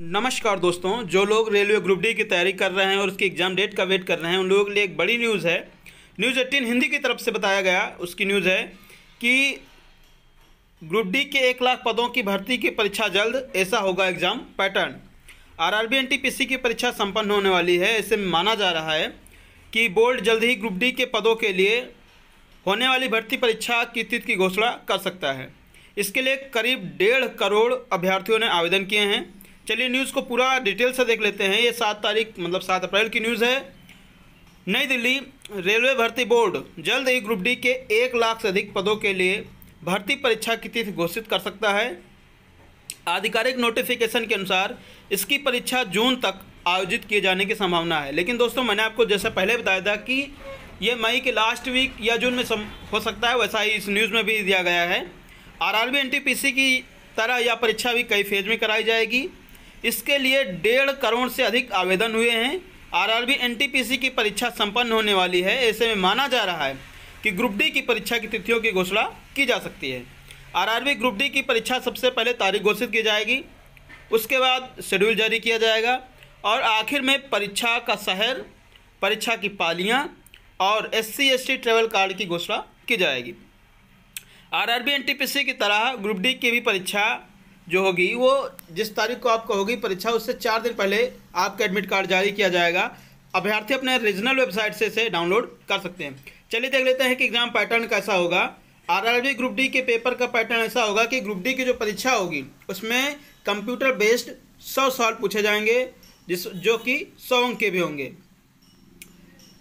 नमस्कार दोस्तों जो लोग रेलवे ग्रुप डी की तैयारी कर रहे हैं और उसकी एग्ज़ाम डेट का वेट कर रहे हैं उन लोगों के लिए एक बड़ी न्यूज़ है न्यूज़ एट्टीन हिंदी की तरफ से बताया गया उसकी न्यूज़ है कि ग्रुप डी के एक लाख पदों की भर्ती की परीक्षा जल्द ऐसा होगा एग्ज़ाम पैटर्न आरआरबी एनटीपीसी की परीक्षा संपन्न होने वाली है ऐसे माना जा रहा है कि बोर्ड जल्द ही ग्रुप डी के पदों के लिए होने वाली भर्ती परीक्षा की तिथि की घोषणा कर सकता है इसके लिए करीब डेढ़ करोड़ अभ्यर्थियों ने आवेदन किए हैं चलिए न्यूज़ को पूरा डिटेल से देख लेते हैं ये सात तारीख मतलब सात अप्रैल की न्यूज़ है नई दिल्ली रेलवे भर्ती बोर्ड जल्द ही ग्रुप डी के एक लाख से अधिक पदों के लिए भर्ती परीक्षा की तिथि घोषित कर सकता है आधिकारिक नोटिफिकेशन के अनुसार इसकी परीक्षा जून तक आयोजित किए जाने की संभावना है लेकिन दोस्तों मैंने आपको जैसा पहले बताया था कि ये मई के लास्ट वीक या जून में हो सकता है वैसा ही इस न्यूज़ में भी दिया गया है आर आर की तरह यह परीक्षा भी कई फेज में कराई जाएगी इसके लिए डेढ़ करोड़ से अधिक आवेदन हुए हैं आरआरबी एनटीपीसी की परीक्षा संपन्न होने वाली है ऐसे में माना जा रहा है कि ग्रुप डी की परीक्षा की तिथियों की घोषणा की जा सकती है आरआरबी ग्रुप डी की परीक्षा सबसे पहले तारीख घोषित की जाएगी उसके बाद शेड्यूल जारी किया जाएगा और आखिर में परीक्षा का शहर परीक्षा की पालियाँ और एस सी ट्रेवल कार्ड की घोषणा की जाएगी आरआरबी एनटीपीसी की तरह ग्रुप डी की भी परीक्षा जो होगी वो जिस तारीख को आपको होगी परीक्षा उससे चार दिन पहले आपका एडमिट कार्ड जारी किया जाएगा अभ्यर्थी अपने रीजनल वेबसाइट से इसे डाउनलोड कर सकते हैं चलिए देख लेते हैं कि एग्जाम पैटर्न कैसा होगा आरआरबी ग्रुप डी के पेपर का पैटर्न ऐसा होगा कि ग्रुप डी की जो परीक्षा होगी उसमें कंप्यूटर बेस्ड सौ सवाल पूछे जाएंगे जिस जो कि सौ अंक के भी होंगे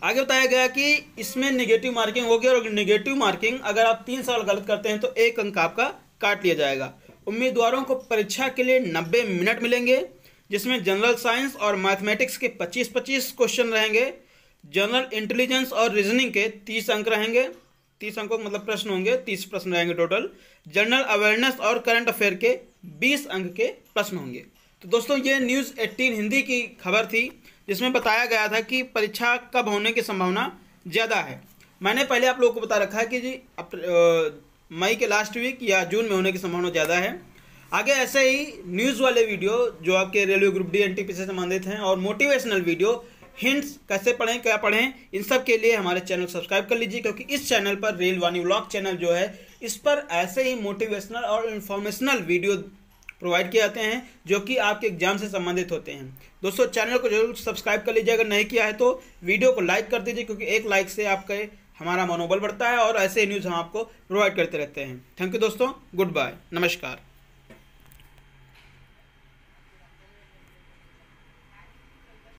आगे बताया गया कि इसमें निगेटिव मार्किंग होगी और निगेटिव मार्किंग अगर आप तीन सवाल गलत करते हैं तो एक अंक आपका काट लिया जाएगा उम्मीदवारों को परीक्षा के लिए 90 मिनट मिलेंगे जिसमें जनरल साइंस और मैथमेटिक्स के 25-25 क्वेश्चन रहेंगे जनरल इंटेलिजेंस और रीजनिंग के 30 अंक रहेंगे 30 अंकों मतलब प्रश्न होंगे 30 प्रश्न रहेंगे टोटल जनरल अवेयरनेस और करंट अफेयर के 20 अंक के प्रश्न होंगे तो दोस्तों ये न्यूज़ एट्टीन हिंदी की खबर थी जिसमें बताया गया था कि परीक्षा कब होने की संभावना ज़्यादा है मैंने पहले आप लोगों को बता रखा है कि जी मई के लास्ट वीक या जून में होने की संभावना ज़्यादा है आगे ऐसे ही न्यूज़ वाले वीडियो जो आपके रेलवे ग्रुप डी पी से संबंधित हैं और मोटिवेशनल वीडियो हिंट्स कैसे पढ़ें क्या पढ़ें इन सब के लिए हमारे चैनल सब्सक्राइब कर लीजिए क्योंकि इस चैनल पर रेल वानी व्लॉग चैनल जो है इस पर ऐसे ही मोटिवेशनल और इन्फॉर्मेशनल वीडियो प्रोवाइड किए जाते हैं जो कि आपके एग्जाम से संबंधित होते हैं दोस्तों चैनल को जरूर सब्सक्राइब कर लीजिए अगर नहीं किया है तो वीडियो को लाइक कर दीजिए क्योंकि एक लाइक से आपके हमारा मनोबल बढ़ता है और ऐसे न्यूज़ हम आपको प्रोवाइड करते रहते हैं थैंक यू दोस्तों गुड बाय नमस्कार